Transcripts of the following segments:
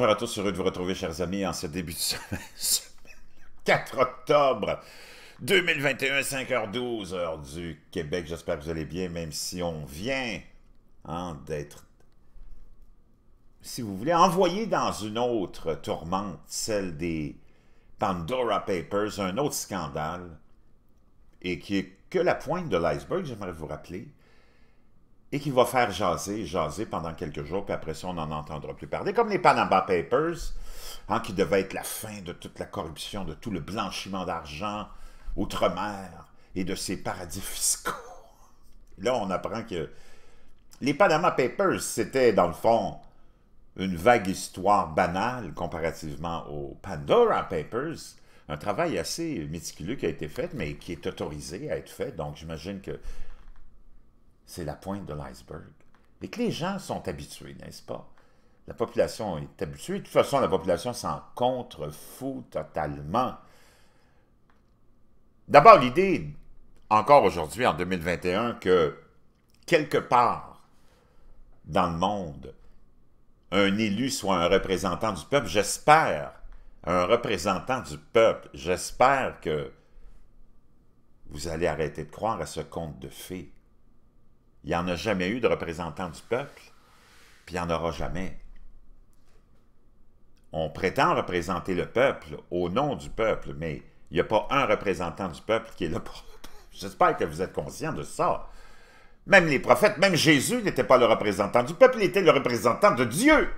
Bonjour à tous, heureux de vous retrouver, chers amis, en ce début de semaine, 4 octobre 2021, 5h12, heure du Québec. J'espère que vous allez bien, même si on vient hein, d'être, si vous voulez, envoyé dans une autre tourmente, celle des Pandora Papers, un autre scandale, et qui est que la pointe de l'iceberg, j'aimerais vous rappeler et qui va faire jaser, jaser pendant quelques jours, puis après ça, on n'en entendra plus parler. Comme les Panama Papers, hein, qui devait être la fin de toute la corruption, de tout le blanchiment d'argent outre-mer et de ces paradis fiscaux. Là, on apprend que les Panama Papers, c'était dans le fond une vague histoire banale comparativement aux Pandora Papers, un travail assez méticuleux qui a été fait, mais qui est autorisé à être fait. Donc, j'imagine que c'est la pointe de l'iceberg. Mais que les gens sont habitués, n'est-ce pas? La population est habituée. De toute façon, la population s'en contrefout totalement. D'abord, l'idée, encore aujourd'hui, en 2021, que quelque part dans le monde, un élu soit un représentant du peuple, j'espère, un représentant du peuple, j'espère que vous allez arrêter de croire à ce conte de fées il n'y en a jamais eu de représentant du peuple, puis il n'y en aura jamais. On prétend représenter le peuple au nom du peuple, mais il n'y a pas un représentant du peuple qui est le peuple. J'espère que vous êtes conscient de ça. Même les prophètes, même Jésus n'était pas le représentant du peuple, il était le représentant de Dieu.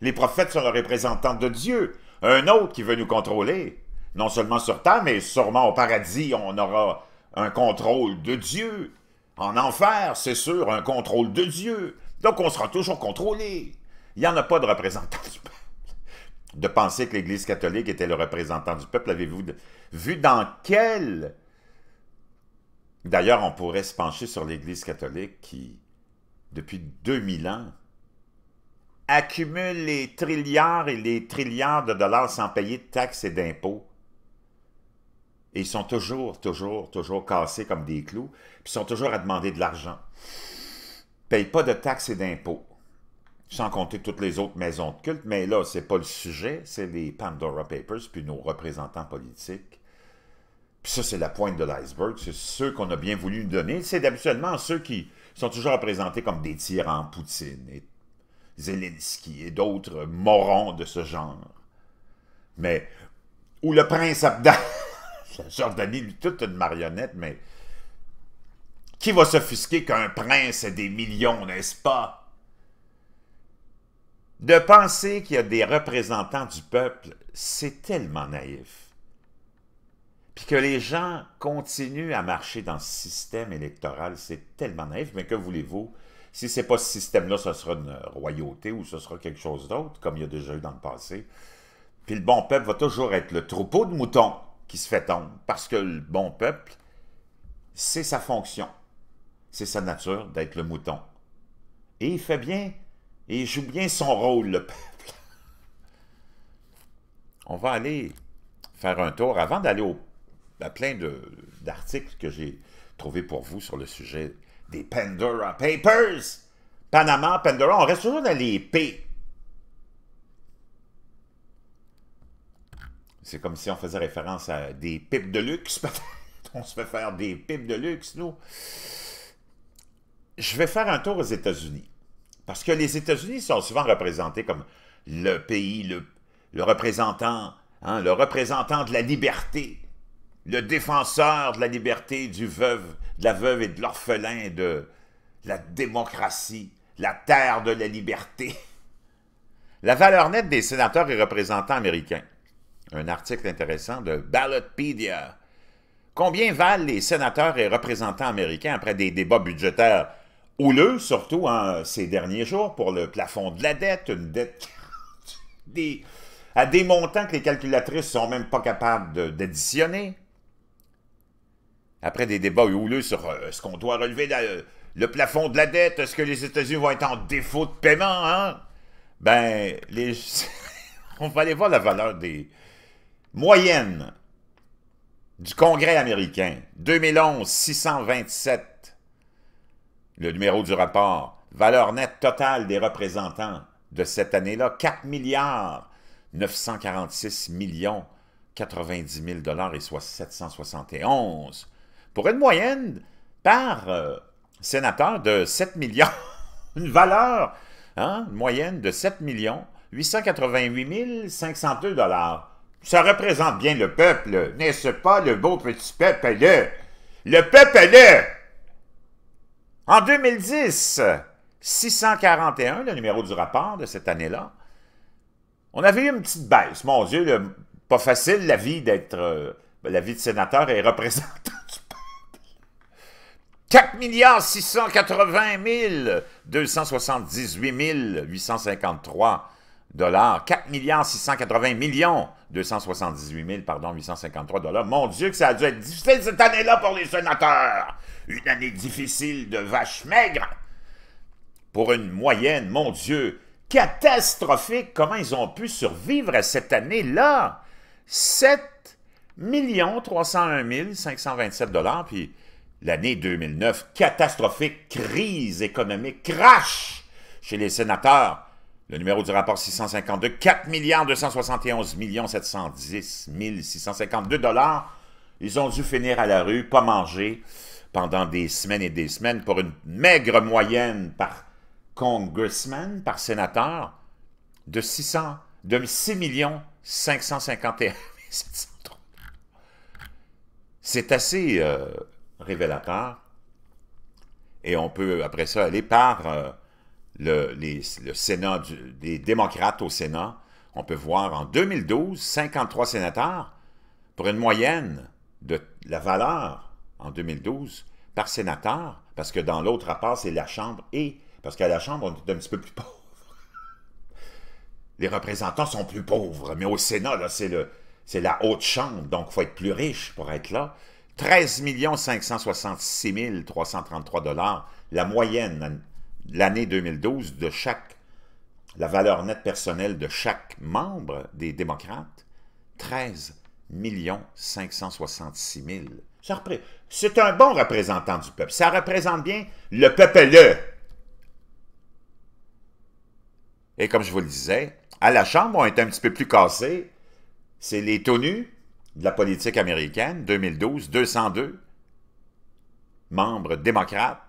Les prophètes sont le représentant de Dieu. Un autre qui veut nous contrôler, non seulement sur terre, mais sûrement au paradis, on aura un contrôle de Dieu. En enfer, c'est sûr, un contrôle de Dieu. Donc on sera toujours contrôlé. Il n'y en a pas de représentant du peuple. De penser que l'Église catholique était le représentant du peuple, avez-vous vu dans quel... D'ailleurs, on pourrait se pencher sur l'Église catholique qui, depuis 2000 ans, accumule les trilliards et les trilliards de dollars sans payer de taxes et d'impôts et ils sont toujours, toujours, toujours cassés comme des clous, puis sont toujours à demander de l'argent. Ils payent pas de taxes et d'impôts, sans compter toutes les autres maisons de culte, mais là, c'est pas le sujet, c'est les Pandora Papers, puis nos représentants politiques. Puis ça, c'est la pointe de l'iceberg, c'est ceux qu'on a bien voulu nous donner. C'est habituellement ceux qui sont toujours représentés comme des en Poutine et Zelensky et d'autres morons de ce genre. Mais, ou le prince Abdallah Jordanie, lui, toute une marionnette, mais qui va s'offusquer qu'un prince ait des millions, n'est-ce pas? De penser qu'il y a des représentants du peuple, c'est tellement naïf. Puis que les gens continuent à marcher dans ce système électoral, c'est tellement naïf, mais que voulez-vous? Si ce n'est pas ce système-là, ce sera une royauté ou ce sera quelque chose d'autre, comme il y a déjà eu dans le passé. Puis le bon peuple va toujours être le troupeau de moutons qui se fait tomber, Parce que le bon peuple, c'est sa fonction. C'est sa nature d'être le mouton. Et il fait bien, et il joue bien son rôle, le peuple. On va aller faire un tour avant d'aller à plein d'articles que j'ai trouvés pour vous sur le sujet des Pandora Papers. Panama, Pandora, on reste toujours dans les P. C'est comme si on faisait référence à des pipes de luxe, On se fait faire des pipes de luxe, nous. Je vais faire un tour aux États-Unis. Parce que les États-Unis sont souvent représentés comme le pays, le, représentant, hein, le représentant de la liberté, le défenseur de la liberté du veuve, de la veuve et de l'orphelin, de la démocratie, la terre de la liberté. La valeur nette des sénateurs et représentants américains un article intéressant de Ballotpedia. Combien valent les sénateurs et représentants américains après des débats budgétaires houleux, surtout en hein, ces derniers jours, pour le plafond de la dette, une dette à des montants que les calculatrices ne sont même pas capables d'additionner? Après des débats houleux sur euh, ce qu'on doit relever euh, le plafond de la dette, est-ce que les États-Unis vont être en défaut de paiement, hein? Ben, les... on va aller voir la valeur des, Moyenne du Congrès américain, 2011, 627. Le numéro du rapport, valeur nette totale des représentants de cette année-là, 4 milliards 946 millions 90 000 dollars et soit 771, pour une moyenne par euh, sénateur de 7 millions, une valeur hein, moyenne de 7 millions 888 502 dollars. Ça représente bien le peuple, n'est-ce pas, le beau petit peuple? Le peuple! En 2010, 641, le numéro du rapport de cette année-là, on avait eu une petite baisse. Mon Dieu, pas facile la vie d'être... Euh, la vie de sénateur et représentant du peuple. 4 680 278 853 dollars, 4 680 millions 278 pardon, 853 dollars. Mon Dieu, que ça a dû être difficile cette année-là pour les sénateurs. Une année difficile de vaches maigres. Pour une moyenne, mon Dieu, catastrophique. Comment ils ont pu survivre à cette année-là? 7 301 527 dollars. Puis l'année 2009, catastrophique, crise économique, crash chez les sénateurs. Le numéro du rapport 652, 4 271 710 652 dollars. Ils ont dû finir à la rue, pas manger pendant des semaines et des semaines pour une maigre moyenne par congressman, par sénateur, de 600, de 6 551 C'est assez euh, révélateur. Et on peut, après ça, aller par... Euh, le, Sénat des démocrates au Sénat, on peut voir en 2012, 53 sénateurs pour une moyenne de la valeur en 2012 par sénateur, parce que dans l'autre rapport, c'est la Chambre et, parce qu'à la Chambre, on est un petit peu plus pauvre. Les représentants sont plus pauvres, mais au Sénat, là, c'est la haute chambre, donc il faut être plus riche pour être là. 13 566 333 dollars, la moyenne l'année 2012 de chaque, la valeur nette personnelle de chaque membre des démocrates, 13 566 000. C'est un bon représentant du peuple. Ça représente bien le peuple Et comme je vous le disais, à la Chambre, on est un petit peu plus cassé. C'est les tenues de la politique américaine, 2012, 202 membres démocrates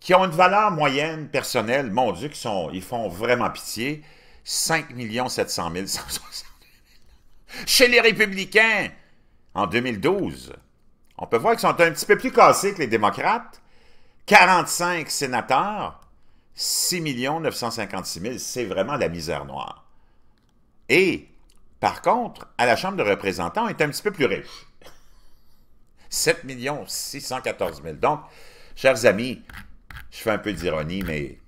qui ont une valeur moyenne personnelle, mon Dieu, qui sont, ils font vraiment pitié, 5 700 000 Chez les républicains, en 2012, on peut voir qu'ils sont un petit peu plus cassés que les démocrates, 45 sénateurs, 6 956 000, c'est vraiment la misère noire. Et, par contre, à la Chambre de représentants, on est un petit peu plus riche. 7 614 000. Donc, chers amis, je fais un peu d'ironie, mais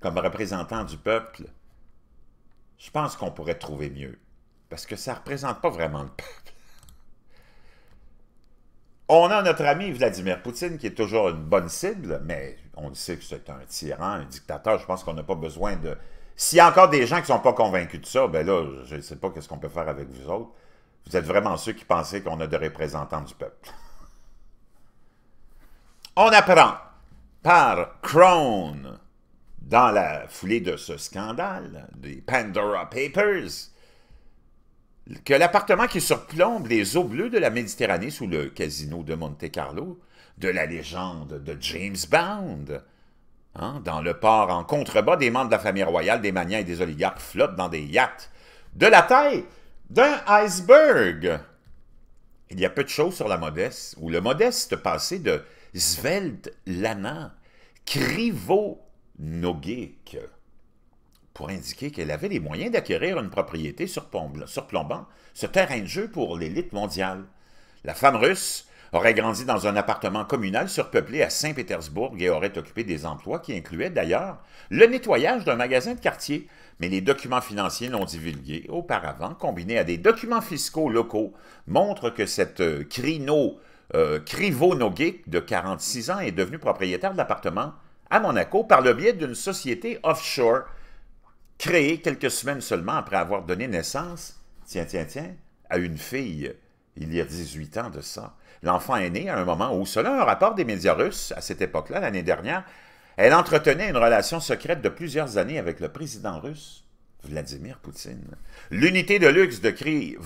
comme représentant du peuple, je pense qu'on pourrait trouver mieux. Parce que ça ne représente pas vraiment le peuple. On a notre ami Vladimir Poutine, qui est toujours une bonne cible, mais on sait que c'est un tyran, un dictateur. Je pense qu'on n'a pas besoin de... S'il y a encore des gens qui ne sont pas convaincus de ça, ben là, je ne sais pas qu'est-ce qu'on peut faire avec vous autres. Vous êtes vraiment ceux qui pensaient qu'on a des représentants du peuple. On apprend par Crown dans la foulée de ce scandale des Pandora Papers que l'appartement qui surplombe les eaux bleues de la Méditerranée sous le casino de Monte Carlo, de la légende de James Bond, hein, dans le port en contrebas des membres de la famille royale, des maniens et des oligarques flottent dans des yachts de la taille d'un iceberg. Il y a peu de choses sur la modeste ou le modeste passé de Svelte Lana Krivonogic pour indiquer qu'elle avait les moyens d'acquérir une propriété surplombant ce terrain de jeu pour l'élite mondiale. La femme russe aurait grandi dans un appartement communal surpeuplé à Saint-Pétersbourg et aurait occupé des emplois qui incluaient d'ailleurs le nettoyage d'un magasin de quartier. Mais les documents financiers non divulgués auparavant, combinés à des documents fiscaux locaux, montrent que cette crino euh, euh, de 46 ans, est devenu propriétaire de l'appartement à Monaco par le biais d'une société offshore créée quelques semaines seulement après avoir donné naissance, tiens, tiens, tiens, à une fille il y a 18 ans de ça. L'enfant est né à un moment où, selon un rapport des médias russes, à cette époque-là, l'année dernière, elle entretenait une relation secrète de plusieurs années avec le président russe Vladimir Poutine. L'unité de luxe de qui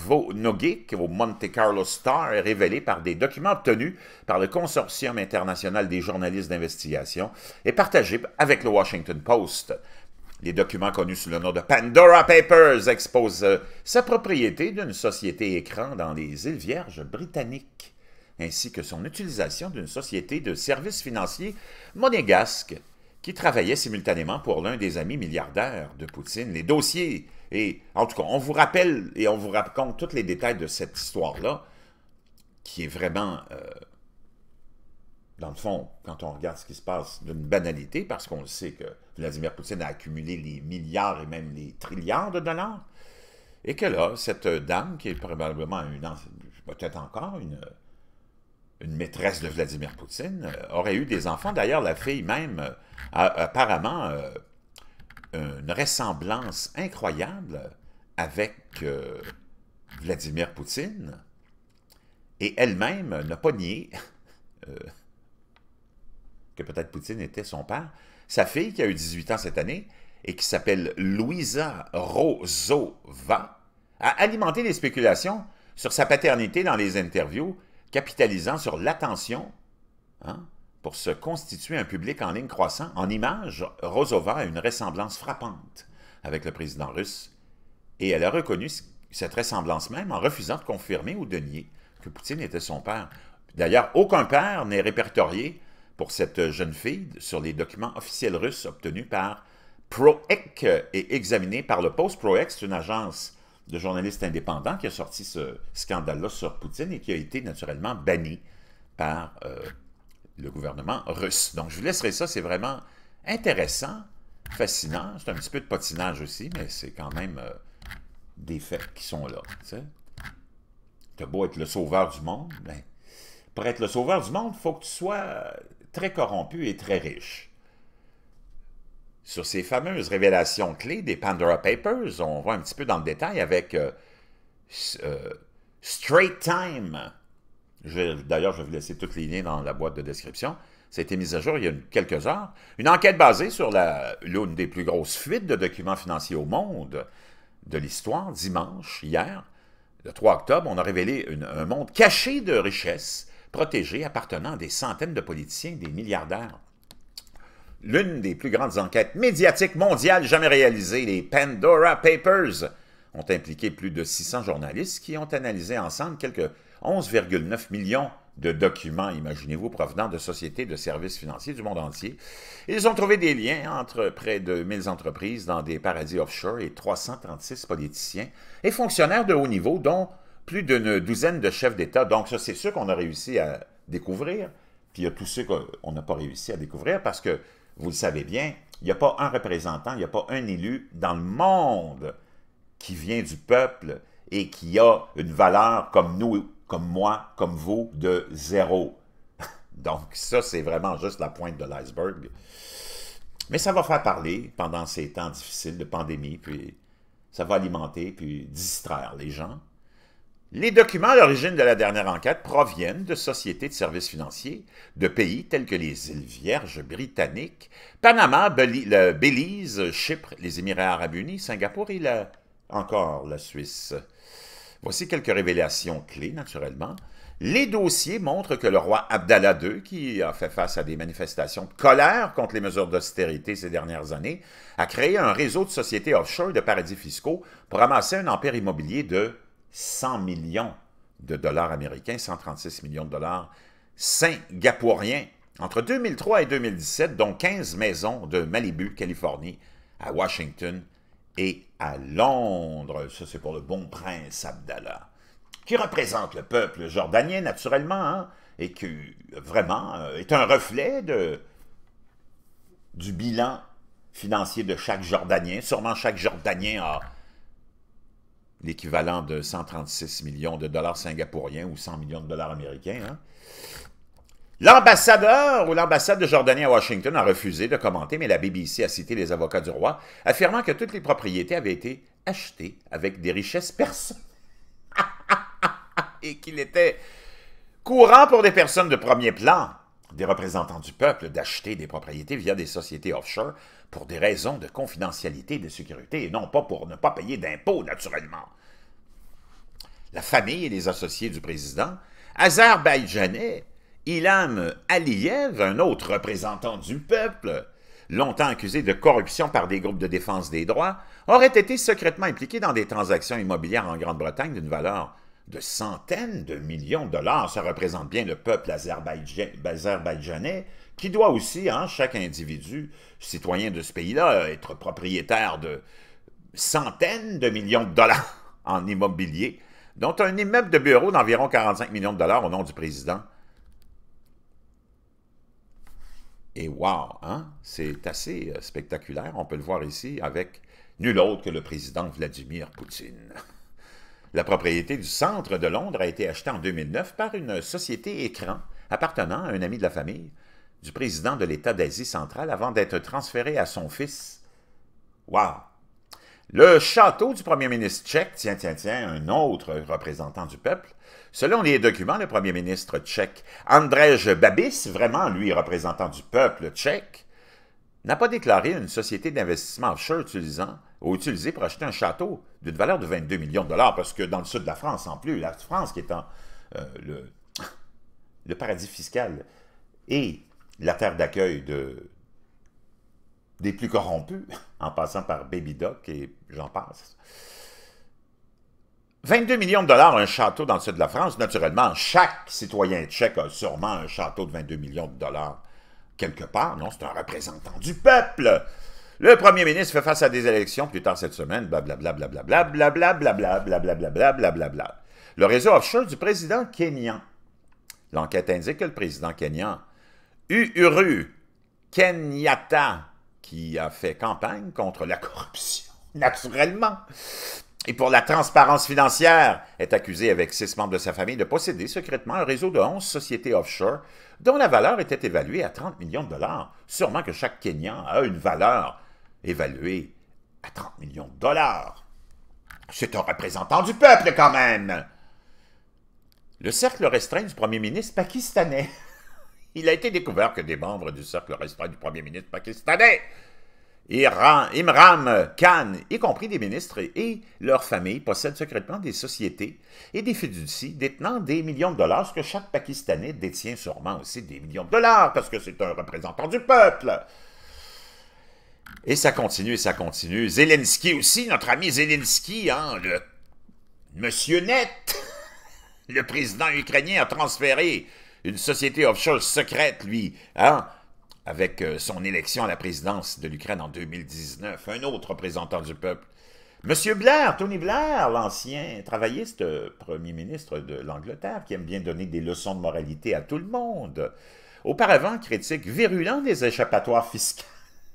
au Monte Carlo Star est révélée par des documents obtenus par le Consortium international des journalistes d'investigation et partagés avec le Washington Post. Les documents connus sous le nom de Pandora Papers exposent euh, sa propriété d'une société écran dans les îles Vierges britanniques, ainsi que son utilisation d'une société de services financiers monégasque qui travaillait simultanément pour l'un des amis milliardaires de Poutine. Les dossiers, et en tout cas, on vous rappelle et on vous raconte tous les détails de cette histoire-là, qui est vraiment, euh, dans le fond, quand on regarde ce qui se passe, d'une banalité, parce qu'on sait que Vladimir Poutine a accumulé les milliards et même les trilliards de dollars, et que là, cette dame, qui est probablement une, peut-être encore une une maîtresse de Vladimir Poutine, euh, aurait eu des enfants. D'ailleurs, la fille même euh, a apparemment euh, une ressemblance incroyable avec Vladimir Poutine. Et elle-même n'a pas nié que peut-être Poutine était son père. Sa fille, qui a eu 18 ans cette année et qui s'appelle Louisa Rozova, a alimenté les spéculations sur sa paternité dans les interviews capitalisant sur l'attention hein, pour se constituer un public en ligne croissant. En image, Rosova a une ressemblance frappante avec le président russe et elle a reconnu cette ressemblance même en refusant de confirmer ou de nier que Poutine était son père. D'ailleurs, aucun père n'est répertorié pour cette jeune fille sur les documents officiels russes obtenus par ProEC et examinés par le Post ProEC, c'est une agence de journaliste indépendant qui a sorti ce scandale-là sur Poutine et qui a été naturellement banni par euh, le gouvernement russe. Donc, je vous laisserai ça. C'est vraiment intéressant, fascinant. C'est un petit peu de patinage aussi, mais c'est quand même euh, des faits qui sont là. Tu as beau être le sauveur du monde, ben, pour être le sauveur du monde, il faut que tu sois euh, très corrompu et très riche sur ces fameuses révélations clés des Pandora Papers, on voit un petit peu dans le détail avec euh, euh, Straight Time. D'ailleurs, je vais vous laisser toutes les liens dans la boîte de description. Ça a été mis à jour il y a quelques heures. Une enquête basée sur l'une des plus grosses fuites de documents financiers au monde de l'histoire, dimanche, hier, le 3 octobre, on a révélé un monde caché de richesses protégées appartenant à des centaines de politiciens, des milliardaires l'une des plus grandes enquêtes médiatiques mondiales jamais réalisées, les Pandora Papers, ont impliqué plus de 600 journalistes qui ont analysé ensemble quelques 11,9 millions de documents, imaginez-vous, provenant de sociétés de services financiers du monde entier. Ils ont trouvé des liens entre près de 1000 entreprises dans des paradis offshore et 336 politiciens et fonctionnaires de haut niveau, dont plus d'une douzaine de chefs d'État. Donc ça, c'est sûr qu'on a réussi à découvrir, puis il y a tous ceux qu'on n'a pas réussi à découvrir parce que vous le savez bien, il n'y a pas un représentant, il n'y a pas un élu dans le monde qui vient du peuple et qui a une valeur comme nous, comme moi, comme vous, de zéro. Donc ça, c'est vraiment juste la pointe de l'iceberg. Mais ça va faire parler pendant ces temps difficiles de pandémie, puis ça va alimenter, puis distraire les gens. Les documents à l'origine de la dernière enquête proviennent de sociétés de services financiers de pays tels que les îles Vierges britanniques, Panama, Belize, Chypre, les Émirats arabes unis, Singapour et encore la Suisse. Voici quelques révélations clés, naturellement. Les dossiers montrent que le roi Abdallah II, qui a fait face à des manifestations de colère contre les mesures d'austérité ces dernières années, a créé un réseau de sociétés offshore de paradis fiscaux pour amasser un empire immobilier de 100 millions de dollars américains, 136 millions de dollars singapouriens, entre 2003 et 2017, dont 15 maisons de Malibu, Californie, à Washington et à Londres. Ça, c'est pour le bon prince Abdallah, qui représente le peuple jordanien, naturellement, hein, et qui, vraiment, euh, est un reflet du bilan financier de chaque Jordanien. Sûrement, chaque Jordanien a l'équivalent de 136 millions de dollars singapouriens ou 100 millions de dollars américains. Hein. L'ambassadeur ou l'ambassade de Jordanie à Washington a refusé de commenter, mais la BBC a cité les avocats du roi, affirmant que toutes les propriétés avaient été achetées avec des richesses perses et qu'il était courant pour des personnes de premier plan, des représentants du peuple, d'acheter des propriétés via des sociétés offshore pour des raisons de confidentialité et de sécurité, et non pas pour ne pas payer d'impôts, naturellement. La famille et les associés du président, azerbaïdjanais, Ilham Aliyev, un autre représentant du peuple, longtemps accusé de corruption par des groupes de défense des droits, auraient été secrètement impliqués dans des transactions immobilières en Grande-Bretagne d'une valeur de centaines de millions de dollars. Ça représente bien le peuple azerbaïdjanais, qui doit aussi, hein, chaque individu citoyen de ce pays-là, être propriétaire de centaines de millions de dollars en immobilier, dont un immeuble de bureau d'environ 45 millions de dollars au nom du président. Et wow, hein? c'est assez euh, spectaculaire. On peut le voir ici avec nul autre que le président Vladimir Poutine. La propriété du centre de Londres a été achetée en 2009 par une société écran appartenant à un ami de la famille du président de l'État d'Asie centrale avant d'être transféré à son fils. Wow! Le château du premier ministre tchèque, tiens, tiens, tiens, un autre représentant du peuple. Selon les documents, le premier ministre tchèque Andrzej Babis, vraiment lui représentant du peuple tchèque, n'a pas déclaré une société d'investissement offshore utilisant ou utilisée pour acheter un château d'une valeur de 22 millions de dollars, parce que dans le sud de la France, en plus, la France qui est en, euh, le, le paradis fiscal, et la terre d'accueil de, des plus corrompus, en passant par Baby Doc et j'en passe. 22 millions de dollars, un château dans le sud de la France. Naturellement, chaque citoyen tchèque a sûrement un château de 22 millions de dollars quelque part. Non, c'est un représentant du peuple. Le premier ministre fait face à des élections plus tard cette semaine. Blablabla, blablabla, blablabla, blablabla, blablabla, blablabla. Le réseau offshore du président kényan. L'enquête indique que le président kényan Uhuru Kenyatta, qui a fait campagne contre la corruption, naturellement, et pour la transparence financière, est accusé avec six membres de sa famille de posséder secrètement un réseau de 11 sociétés offshore dont la valeur était évaluée à 30 millions de dollars. Sûrement que chaque Kenyan a une valeur évaluée à 30 millions de dollars. C'est un représentant du peuple quand même. Le cercle restreint du premier ministre pakistanais il a été découvert que des membres du cercle restreint du premier ministre pakistanais, Imram Khan, y compris des ministres et leurs familles, possèdent secrètement des sociétés et des fiducies détenant des millions de dollars, ce que chaque Pakistanais détient sûrement aussi des millions de dollars, parce que c'est un représentant du peuple. Et ça continue, et ça continue. Zelensky aussi, notre ami Zelensky, hein, le monsieur net, le président ukrainien a transféré une société offshore secrète, lui, hein? avec euh, son élection à la présidence de l'Ukraine en 2019, un autre représentant du peuple. Monsieur Blair, Tony Blair, l'ancien travailliste euh, premier ministre de l'Angleterre, qui aime bien donner des leçons de moralité à tout le monde, auparavant critique virulent des échappatoires fiscales.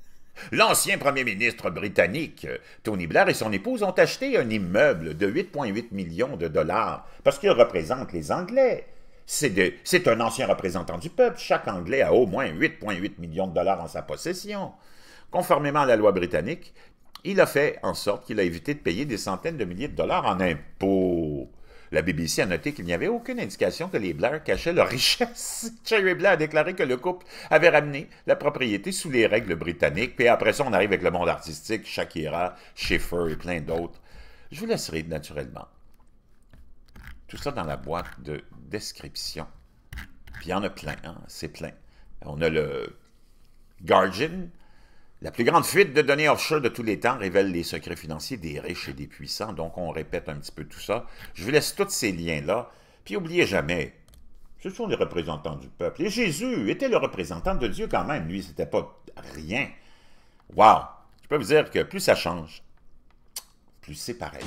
L'ancien premier ministre britannique, euh, Tony Blair et son épouse ont acheté un immeuble de 8,8 millions de dollars parce qu'il représente les Anglais. C'est un ancien représentant du peuple. Chaque Anglais a au moins 8,8 millions de dollars en sa possession. Conformément à la loi britannique, il a fait en sorte qu'il a évité de payer des centaines de milliers de dollars en impôts. La BBC a noté qu'il n'y avait aucune indication que les Blair cachaient leur richesse. Cherry Blair a déclaré que le couple avait ramené la propriété sous les règles britanniques. Puis après ça, on arrive avec le monde artistique, Shakira, Schiffer et plein d'autres. Je vous laisserai naturellement tout ça dans la boîte de description. Puis il y en a plein, hein, c'est plein. On a le Guardian. La plus grande fuite de données offshore de tous les temps révèle les secrets financiers des riches et des puissants. Donc, on répète un petit peu tout ça. Je vous laisse tous ces liens-là. Puis, oubliez jamais, ce sont les représentants du peuple. Et Jésus était le représentant de Dieu quand même. Lui, c'était pas rien. Wow! Je peux vous dire que plus ça change, plus c'est pareil.